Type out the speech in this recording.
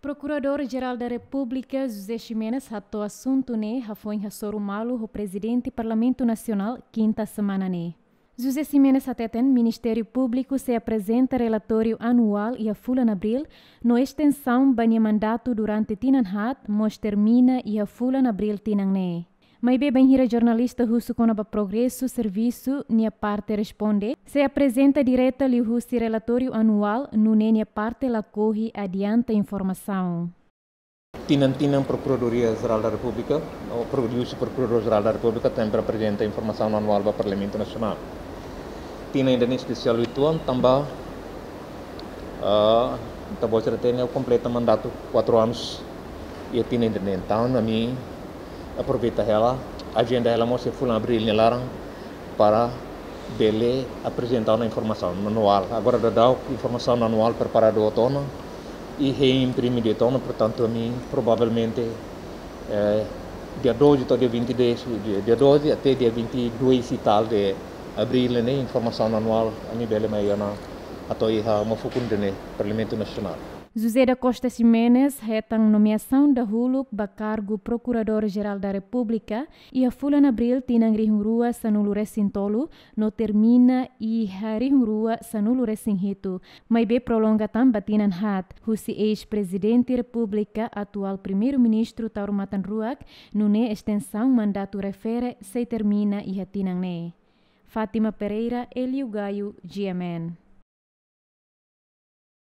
Procurador-Geral da República, José Ximenes, ratou assunto né, foi em Malo, o presidente do Parlamento Nacional, quinta semana né. José até Ateten, Ministério Público, se apresenta relatório anual e a fula em abril, no extensão banha mandato durante tinan hat, mos termina e a fula em abril tinan né bem Benhira, jornalista russo com nova progresso, serviço, minha parte responde. Se apresenta direta lhe russo relatório anual, no minha parte ela corre adianta informação. Tinantinam Procuradoria Geral da República, o Procurador Geral da República também apresenta informação anual do Parlamento Nacional. Tina ainda especial ritual tambah uh, tambah ceritanya completo mandato quatro anos ia tina ainda então a mim aproveitar ela, agenda ela mostra fulan abril laran para dele apresentar uma informação anual. Agora dá informação anual preparada do outono e reimprime de outono, portanto a mim provavelmente é, dia 12 até dia 22, dia 12 até dia 22 e tal de abril, né, informação anual a nível maior na né, a toiha uma fecunda né, Parlamento Nacional. José da Costa Ximenes retang nomeação da Huluk ba cargo Procurador-Geral da República e a Fulan Abril tinang rihngrua sanulure sintolu no termina e rihngrua sanulure sinhitu. Maibe prolonga tam batinan hat, husi ex-presidente República, atual primeiro-ministro Taurumatan Ruak, nune extensão mandato refere se termina e retinang ne. Fátima Pereira, Elio Gaio, GMN.